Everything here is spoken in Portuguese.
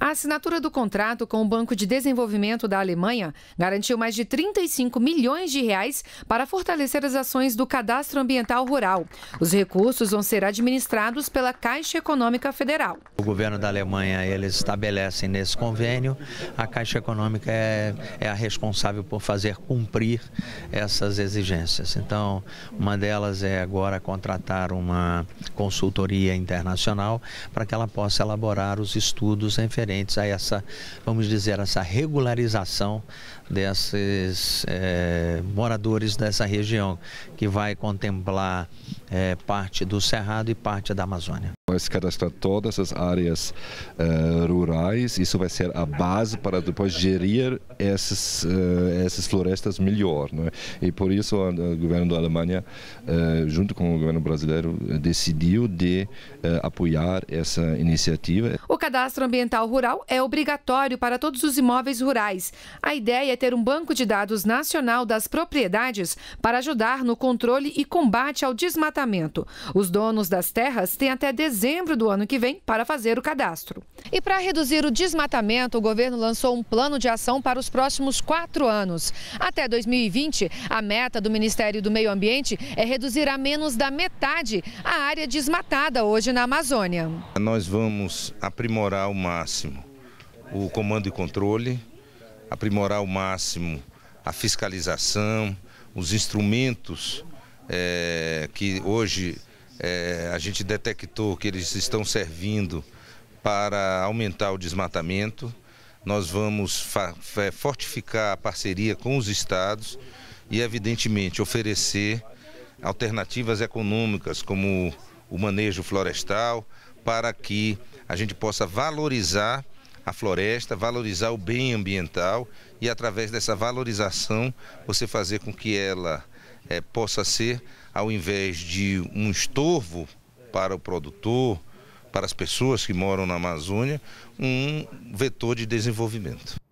A assinatura do contrato com o Banco de Desenvolvimento da Alemanha garantiu mais de 35 milhões de reais para fortalecer as ações do Cadastro Ambiental Rural. Os recursos vão ser administrados pela Caixa Econômica Federal. O governo da Alemanha eles estabelecem nesse convênio a Caixa Econômica é, é a responsável por fazer cumprir essas exigências. Então, uma delas é agora contratar uma consultoria internacional para que ela possa elaborar os estudos referentes referentes a essa, vamos dizer, essa regularização desses é, moradores dessa região, que vai contemplar é, parte do Cerrado e parte da Amazônia vai se cadastrar todas as áreas uh, rurais, isso vai ser a base para depois gerir essas, uh, eh, essas florestas melhor. Né? E por isso o governo da Alemanha, uh, junto com o governo brasileiro, decidiu de apoiar essa iniciativa. O cadastro ambiental rural é obrigatório para todos os imóveis rurais. A ideia é ter um banco de dados nacional das propriedades para ajudar no controle e combate ao desmatamento. Os donos das terras têm até dezembro dezembro do ano que vem para fazer o cadastro. E para reduzir o desmatamento, o governo lançou um plano de ação para os próximos quatro anos. Até 2020, a meta do Ministério do Meio Ambiente é reduzir a menos da metade a área desmatada hoje na Amazônia. Nós vamos aprimorar ao máximo o comando e controle, aprimorar ao máximo a fiscalização, os instrumentos é, que hoje é, a gente detectou que eles estão servindo para aumentar o desmatamento. Nós vamos é, fortificar a parceria com os estados e, evidentemente, oferecer alternativas econômicas, como o manejo florestal, para que a gente possa valorizar a floresta, valorizar o bem ambiental e, através dessa valorização, você fazer com que ela é, possa ser ao invés de um estorvo para o produtor, para as pessoas que moram na Amazônia, um vetor de desenvolvimento.